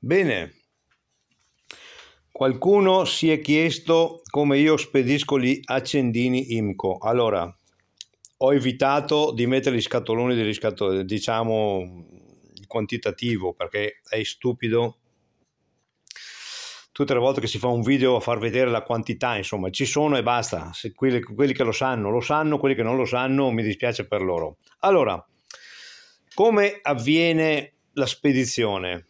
Bene, qualcuno si è chiesto come io spedisco gli accendini IMCO. Allora, ho evitato di mettere gli scatoloni di riscatto, diciamo il quantitativo perché è stupido tutte le volte che si fa un video a far vedere la quantità, insomma, ci sono e basta. Se quelli, quelli, che lo sanno, lo sanno, quelli che non lo sanno, mi dispiace per loro. Allora, come avviene la spedizione?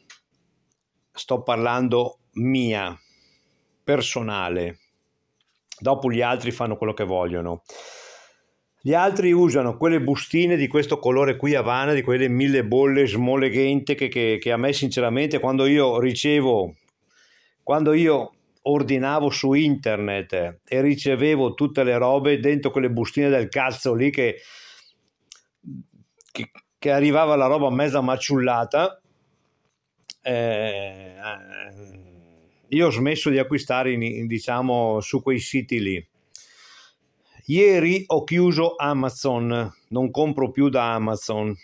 sto parlando mia, personale. Dopo gli altri fanno quello che vogliono. Gli altri usano quelle bustine di questo colore qui Havana, di quelle mille bolle smoleghente che, che, che a me sinceramente quando io ricevo, quando io ordinavo su internet e ricevevo tutte le robe dentro quelle bustine del cazzo lì che, che, che arrivava la roba mezza maciullata eh, io ho smesso di acquistare in, diciamo su quei siti lì ieri ho chiuso Amazon non compro più da Amazon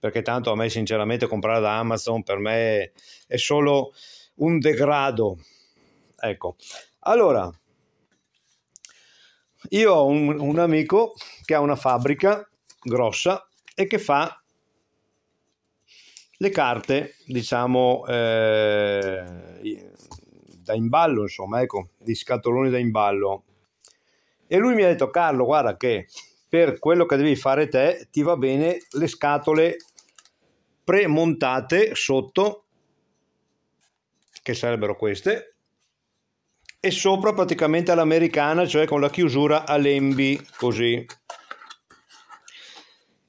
perché tanto a me sinceramente comprare da Amazon per me è solo un degrado ecco allora io ho un, un amico che ha una fabbrica grossa e che fa le carte, diciamo, eh, da imballo, insomma, ecco, di scatoloni da imballo. E lui mi ha detto, Carlo, guarda che per quello che devi fare te ti va bene le scatole premontate sotto, che sarebbero queste, e sopra praticamente all'americana, cioè con la chiusura a lembi, così.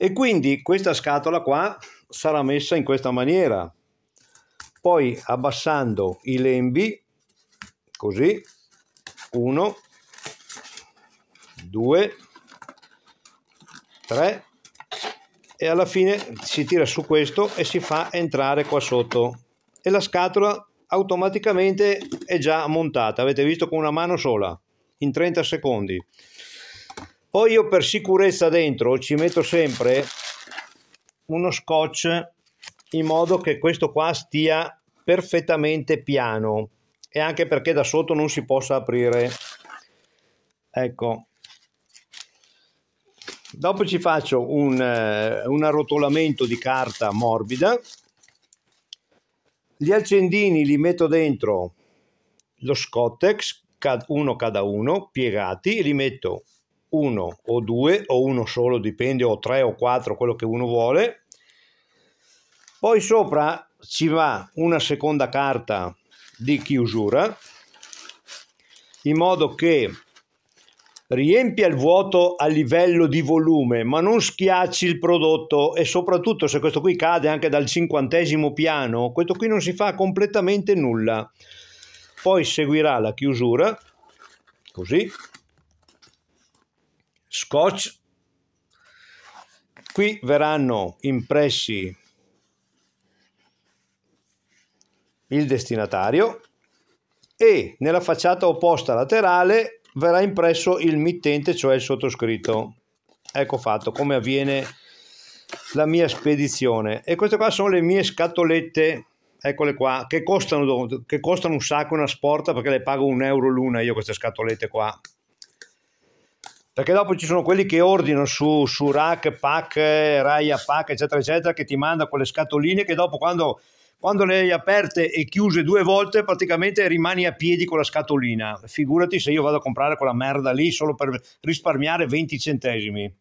E quindi questa scatola qua sarà messa in questa maniera poi abbassando i lembi così 1 2 3 e alla fine si tira su questo e si fa entrare qua sotto e la scatola automaticamente è già montata avete visto con una mano sola in 30 secondi poi io per sicurezza dentro ci metto sempre uno scotch in modo che questo qua stia perfettamente piano e anche perché da sotto non si possa aprire ecco dopo ci faccio un, eh, un arrotolamento di carta morbida gli accendini li metto dentro lo scottex uno cada uno piegati li metto uno o due o uno solo dipende o tre o quattro quello che uno vuole poi sopra ci va una seconda carta di chiusura in modo che riempia il vuoto a livello di volume ma non schiacci il prodotto e soprattutto se questo qui cade anche dal cinquantesimo piano questo qui non si fa completamente nulla poi seguirà la chiusura così scotch qui verranno impressi il destinatario e nella facciata opposta laterale verrà impresso il mittente, cioè il sottoscritto. Ecco fatto come avviene la mia spedizione. E queste qua sono le mie scatolette, eccole qua, che costano, che costano un sacco una sporta perché le pago un euro l'una io queste scatolette qua perché dopo ci sono quelli che ordinano su, su Rack, Pack, Raya Pack, eccetera, eccetera, che ti manda quelle scatoline che dopo quando quando le hai aperte e chiuse due volte praticamente rimani a piedi con la scatolina. Figurati se io vado a comprare quella merda lì solo per risparmiare 20 centesimi.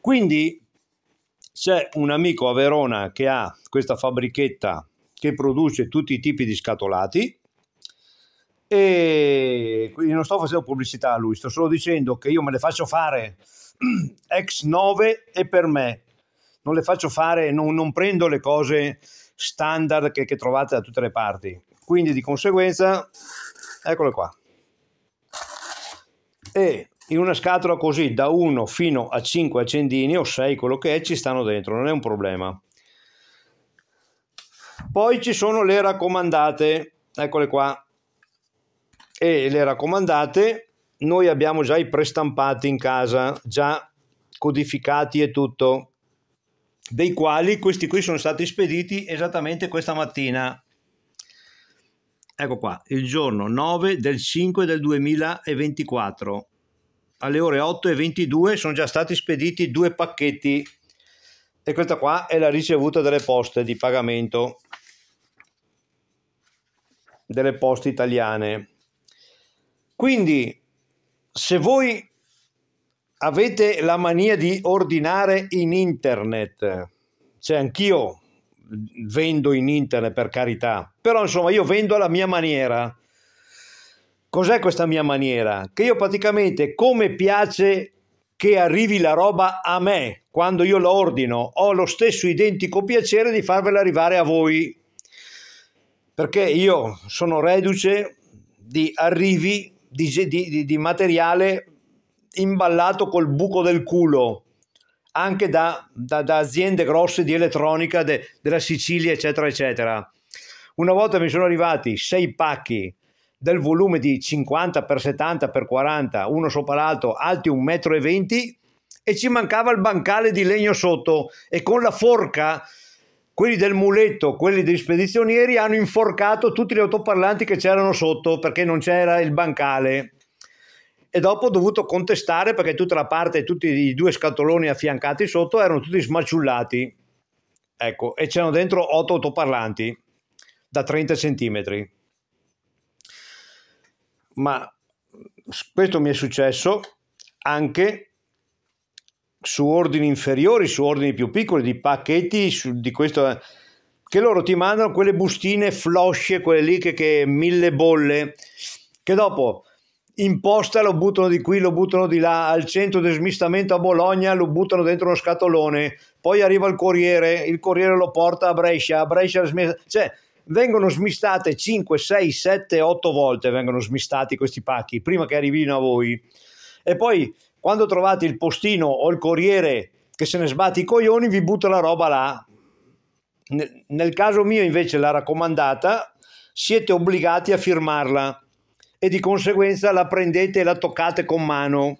Quindi c'è un amico a Verona che ha questa fabbrichetta che produce tutti i tipi di scatolati e quindi non sto facendo pubblicità a lui, sto solo dicendo che io me le faccio fare ex 9 e per me. Non le faccio fare, non, non prendo le cose standard che, che trovate da tutte le parti. Quindi di conseguenza, eccole qua. E in una scatola così da 1 fino a 5 accendini o 6 quello che è ci stanno dentro, non è un problema. Poi ci sono le raccomandate, eccole qua. E le raccomandate noi abbiamo già i prestampati in casa, già codificati e tutto dei quali questi qui sono stati spediti esattamente questa mattina. Ecco qua, il giorno 9 del 5 del 2024. Alle ore 8 e 22 sono già stati spediti due pacchetti e questa qua è la ricevuta delle poste di pagamento delle poste italiane. Quindi se voi avete la mania di ordinare in internet. Cioè, anch'io vendo in internet per carità, però insomma io vendo alla mia maniera. Cos'è questa mia maniera? Che io praticamente come piace che arrivi la roba a me quando io la ordino, ho lo stesso identico piacere di farvela arrivare a voi. Perché io sono reduce di arrivi di, di, di materiale imballato col buco del culo anche da, da, da aziende grosse di elettronica de, della Sicilia, eccetera, eccetera. Una volta mi sono arrivati sei pacchi del volume di 50x70x40, uno sopra l'altro, alti 1,20 m, e ci mancava il bancale di legno sotto e con la forca quelli del muletto, quelli degli spedizionieri hanno inforcato tutti gli autoparlanti che c'erano sotto perché non c'era il bancale e dopo ho dovuto contestare perché tutta la parte, tutti i due scatoloni affiancati sotto erano tutti smaciullati. Ecco, e c'erano dentro 8 autoparlanti da 30 centimetri. Ma questo mi è successo anche su ordini inferiori, su ordini più piccoli, di pacchetti su, di questo, eh, che loro ti mandano quelle bustine flosce, quelle lì che, che mille bolle, che dopo in posta lo buttano di qui, lo buttano di là, al centro di smistamento a Bologna lo buttano dentro uno scatolone, poi arriva il corriere, il corriere lo porta a Brescia, a Brescia smista... cioè vengono smistate 5, 6, 7, 8 volte vengono smistati questi pacchi prima che arrivino a voi. E poi quando trovate il postino o il corriere che se ne sbatti i coglioni vi butta la roba là. Nel caso mio invece la raccomandata siete obbligati a firmarla e di conseguenza la prendete e la toccate con mano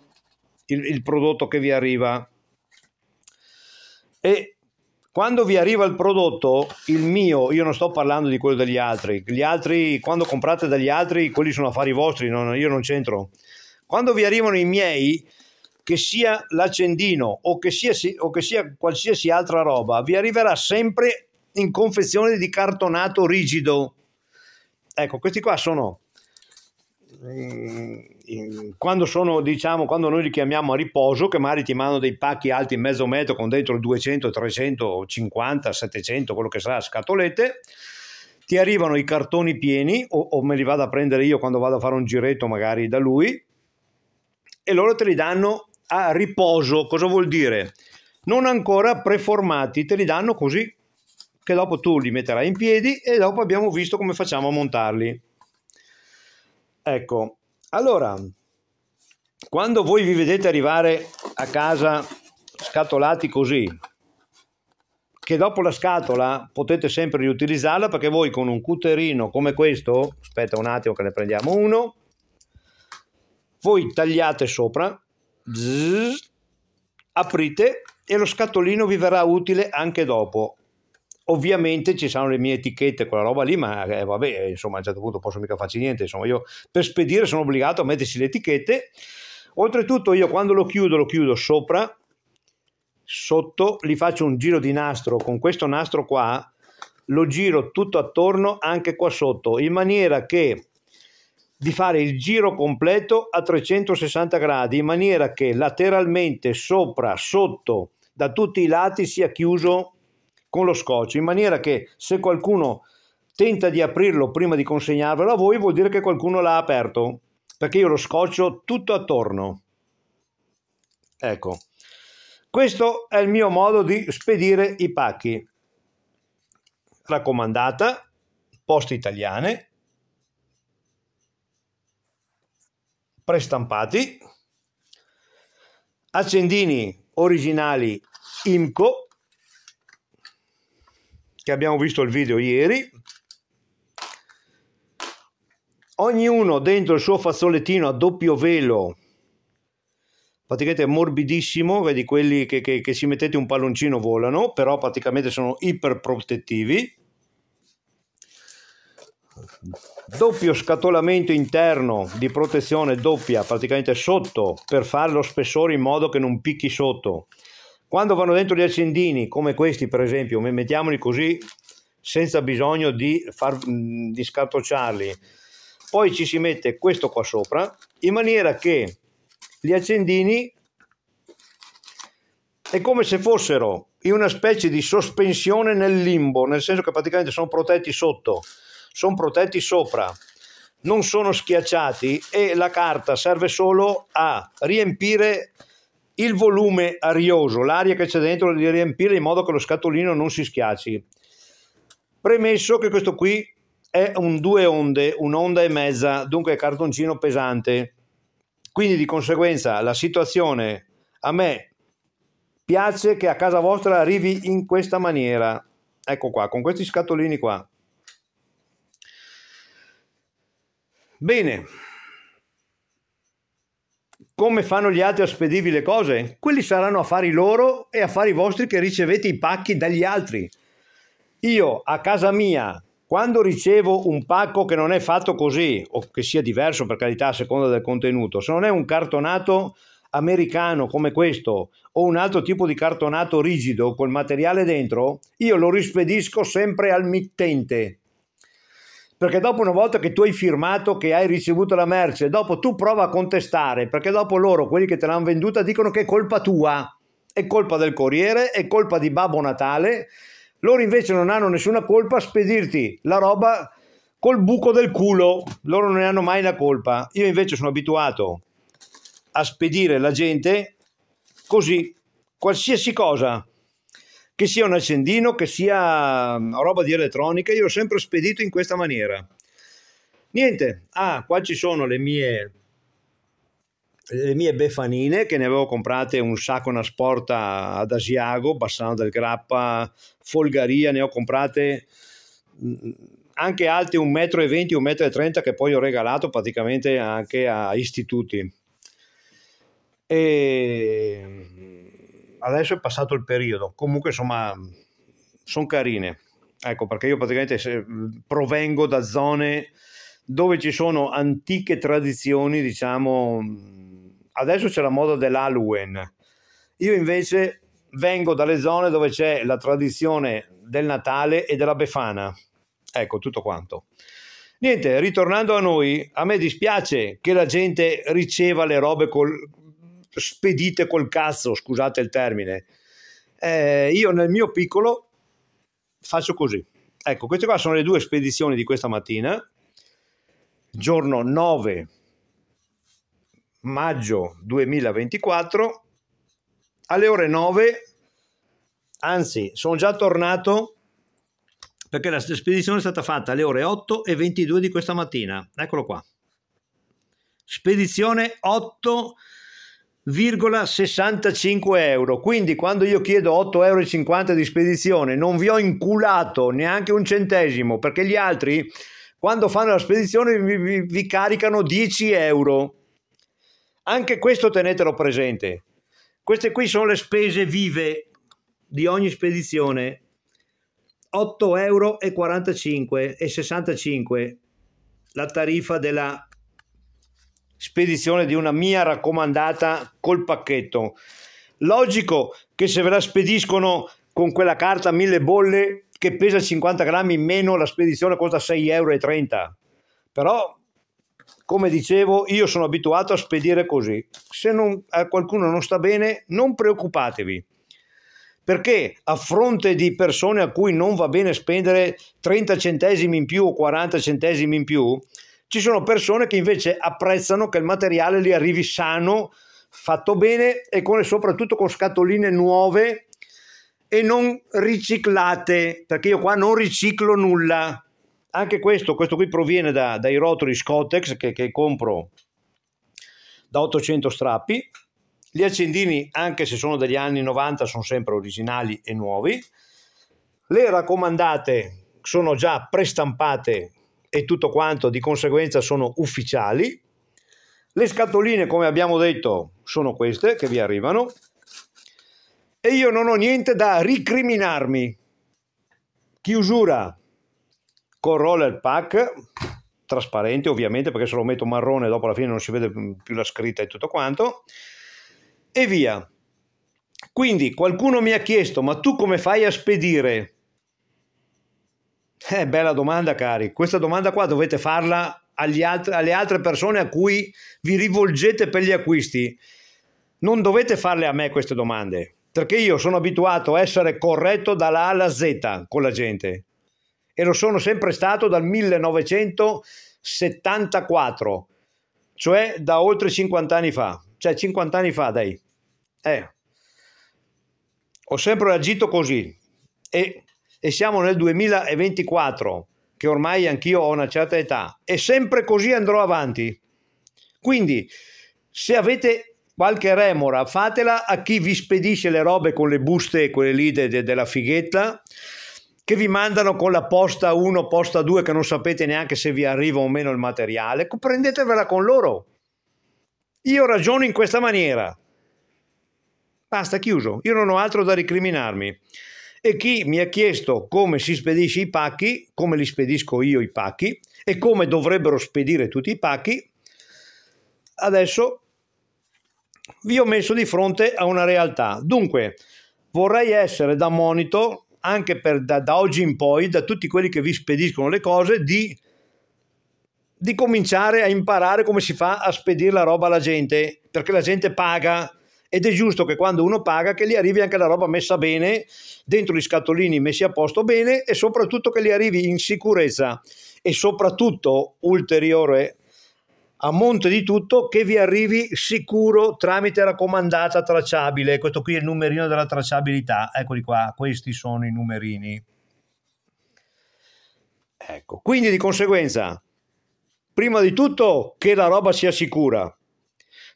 il, il prodotto che vi arriva. E quando vi arriva il prodotto, il mio, io non sto parlando di quello degli altri, gli altri, quando comprate dagli altri, quelli sono affari vostri, non, io non c'entro. Quando vi arrivano i miei, che sia l'accendino o che sia, o che sia qualsiasi altra roba, vi arriverà sempre in confezione di cartonato rigido. Ecco, questi qua sono eh, quando, sono, diciamo, quando noi li chiamiamo a riposo, che magari ti mandano dei pacchi alti mezzo metro con dentro 200, 300, 50, 700, quello che sarà, scatolette, ti arrivano i cartoni pieni o, o me li vado a prendere io quando vado a fare un giretto magari da lui e loro te li danno a riposo. Cosa vuol dire? Non ancora preformati, te li danno così che dopo tu li metterai in piedi e dopo abbiamo visto come facciamo a montarli. Ecco, allora, quando voi vi vedete arrivare a casa scatolati così, che dopo la scatola potete sempre riutilizzarla perché voi con un cuterino come questo, aspetta un attimo che ne prendiamo uno, voi tagliate sopra, zzz, aprite e lo scatolino vi verrà utile anche dopo. Ovviamente ci saranno le mie etichette, quella roba lì, ma eh, vabbè, eh, insomma, a un certo punto posso mica farci niente. Insomma, io per spedire sono obbligato a metterci le etichette. Oltretutto, io quando lo chiudo, lo chiudo sopra, sotto, li faccio un giro di nastro con questo nastro qua, lo giro tutto attorno anche qua sotto, in maniera che di fare il giro completo a 360 gradi, in maniera che lateralmente, sopra, sotto, da tutti i lati sia chiuso con lo scotch, in maniera che se qualcuno tenta di aprirlo prima di consegnarvelo a voi, vuol dire che qualcuno l'ha aperto, perché io lo scoccio tutto attorno. Ecco, questo è il mio modo di spedire i pacchi. Raccomandata, poste italiane, prestampati, accendini originali IMCO che abbiamo visto il video ieri, ognuno dentro il suo fazzolettino a doppio velo, praticamente morbidissimo, vedi quelli che, che, che, si mettete un palloncino volano, però praticamente sono iperprotettivi. Doppio scatolamento interno di protezione doppia praticamente sotto per fare lo spessore in modo che non picchi sotto. Quando vanno dentro gli accendini, come questi per esempio, mettiamoli così, senza bisogno di, far, mm, di scartocciarli, poi ci si mette questo qua sopra, in maniera che gli accendini è come se fossero in una specie di sospensione nel limbo, nel senso che praticamente sono protetti sotto, sono protetti sopra, non sono schiacciati e la carta serve solo a riempire il volume arioso, l'aria che c'è dentro di riempire in modo che lo scatolino non si schiacci. Premesso che questo qui è un due onde, un'onda e mezza, dunque è cartoncino pesante. Quindi di conseguenza la situazione a me piace che a casa vostra arrivi in questa maniera. Ecco qua, con questi scatolini qua. Bene come fanno gli altri a spedirvi le cose? Quelli saranno affari loro e affari vostri che ricevete i pacchi dagli altri. Io a casa mia, quando ricevo un pacco che non è fatto così, o che sia diverso per carità a seconda del contenuto, se non è un cartonato americano come questo o un altro tipo di cartonato rigido col materiale dentro, io lo rispedisco sempre al mittente perché dopo una volta che tu hai firmato che hai ricevuto la merce, dopo tu prova a contestare, perché dopo loro, quelli che te l'hanno venduta, dicono che è colpa tua, è colpa del corriere, è colpa di Babbo Natale, loro invece non hanno nessuna colpa a spedirti la roba col buco del culo, loro non ne hanno mai la colpa, io invece sono abituato a spedire la gente così, qualsiasi cosa, che sia un accendino, che sia mm, roba di elettronica, io ho sempre spedito in questa maniera. Niente, ah, qua ci sono le mie, le mie befanine che ne avevo comprate un sacco, una sporta ad Asiago, Bassano del Grappa, Folgaria, ne ho comprate mm, anche alte 1,20 m, 1,30 m che poi ho regalato praticamente anche a istituti. E adesso è passato il periodo, comunque insomma sono carine. Ecco perché io praticamente provengo da zone dove ci sono antiche tradizioni, diciamo, adesso c'è la moda dell'Halloween. Io invece vengo dalle zone dove c'è la tradizione del Natale e della Befana. Ecco, tutto quanto. Niente, ritornando a noi, a me dispiace che la gente riceva le robe col, spedite col cazzo, scusate il termine. Eh, io nel mio piccolo faccio così. Ecco, queste qua sono le due spedizioni di questa mattina, giorno 9 maggio 2024, alle ore 9, anzi sono già tornato perché la spedizione è stata fatta alle ore 8 e 22 di questa mattina, eccolo qua. Spedizione 8 8,65 euro quindi quando io chiedo 8,50 euro di spedizione non vi ho inculato neanche un centesimo perché gli altri quando fanno la spedizione vi, vi, vi caricano 10 euro anche questo tenetelo presente queste qui sono le spese vive di ogni spedizione 8,45 euro e 65 la tariffa della spedizione di una mia raccomandata col pacchetto. Logico che se ve la spediscono con quella carta mille bolle che pesa 50 grammi in meno la spedizione costa 6,30 euro. Però, come dicevo, io sono abituato a spedire così. Se non, a qualcuno non sta bene, non preoccupatevi. Perché a fronte di persone a cui non va bene spendere 30 centesimi in più o 40 centesimi in più, ci sono persone che invece apprezzano che il materiale gli arrivi sano, fatto bene e con, soprattutto con scatoline nuove e non riciclate, perché io qua non riciclo nulla. Anche questo, questo qui proviene da, dai rotoli Scotex che, che compro da 800 strappi. Gli accendini, anche se sono degli anni 90, sono sempre originali e nuovi. Le raccomandate sono già prestampate e tutto quanto di conseguenza sono ufficiali. Le scatoline, come abbiamo detto, sono queste che vi arrivano e io non ho niente da ricriminarmi. Chiusura con roller pack, trasparente ovviamente perché se lo metto marrone dopo alla fine non si vede più la scritta e tutto quanto, e via. Quindi qualcuno mi ha chiesto, ma tu come fai a spedire eh, bella domanda, cari. Questa domanda qua dovete farla alt alle altre persone a cui vi rivolgete per gli acquisti. Non dovete farle a me queste domande, perché io sono abituato a essere corretto dalla A alla Z con la gente. E lo sono sempre stato dal 1974, cioè da oltre 50 anni fa. Cioè 50 anni fa, dai. Eh. Ho sempre agito così. E e siamo nel 2024, che ormai anch'io ho una certa età, e sempre così andrò avanti. Quindi, se avete qualche remora, fatela a chi vi spedisce le robe con le buste, quelle lì de, della fighetta, che vi mandano con la posta 1, posta 2, che non sapete neanche se vi arriva o meno il materiale, prendetevela con loro. Io ragiono in questa maniera. Basta, chiuso. Io non ho altro da ricriminarmi e chi mi ha chiesto come si spedisce i pacchi, come li spedisco io i pacchi e come dovrebbero spedire tutti i pacchi, adesso vi ho messo di fronte a una realtà. Dunque, vorrei essere da monito anche per, da, da, oggi in poi, da tutti quelli che vi spediscono le cose, di, di cominciare a imparare come si fa a spedire la roba alla gente, perché la gente paga ed è giusto che quando uno paga che gli arrivi anche la roba messa bene, dentro gli scatolini messi a posto bene e soprattutto che gli arrivi in sicurezza e soprattutto ulteriore a monte di tutto che vi arrivi sicuro tramite raccomandata tracciabile. Questo qui è il numerino della tracciabilità, eccoli qua, questi sono i numerini. Ecco, quindi di conseguenza, prima di tutto che la roba sia sicura,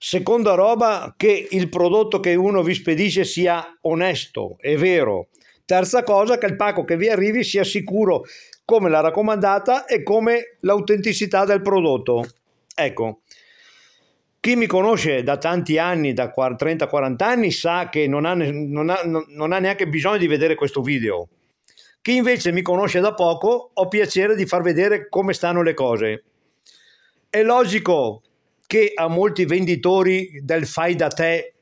Seconda roba, che il prodotto che uno vi spedisce sia onesto, e vero. Terza cosa, che il pacco che vi arrivi sia sicuro come la raccomandata e come l'autenticità del prodotto. Ecco, chi mi conosce da tanti anni, da 30-40 anni, sa che non ha, non, ha, non ha neanche bisogno di vedere questo video. Chi invece mi conosce da poco, ho piacere di far vedere come stanno le cose. È logico che a molti venditori del fai da te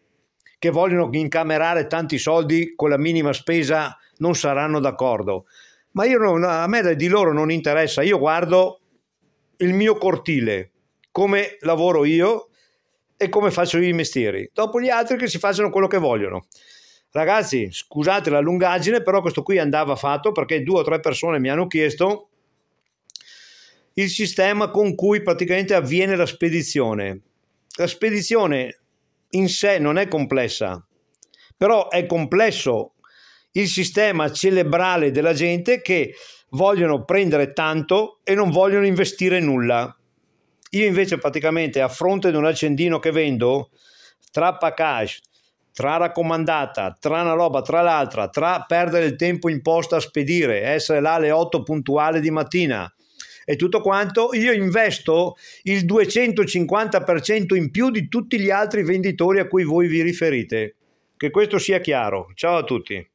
che vogliono incamerare tanti soldi con la minima spesa non saranno d'accordo. Ma io non, a me di loro non interessa, io guardo il mio cortile, come lavoro io e come faccio i mestieri. Dopo gli altri che si facciano quello che vogliono. Ragazzi, scusate la lungaggine, però questo qui andava fatto perché due o tre persone mi hanno chiesto il sistema con cui praticamente avviene la spedizione. La spedizione in sé non è complessa, però è complesso il sistema cerebrale della gente che vogliono prendere tanto e non vogliono investire nulla. Io invece praticamente a fronte di un accendino che vendo, tra package, tra raccomandata, tra una roba, tra l'altra, tra perdere il tempo in posta a spedire, essere là alle 8 puntuale di mattina, e tutto quanto, io investo il 250% in più di tutti gli altri venditori a cui voi vi riferite. Che questo sia chiaro. Ciao a tutti.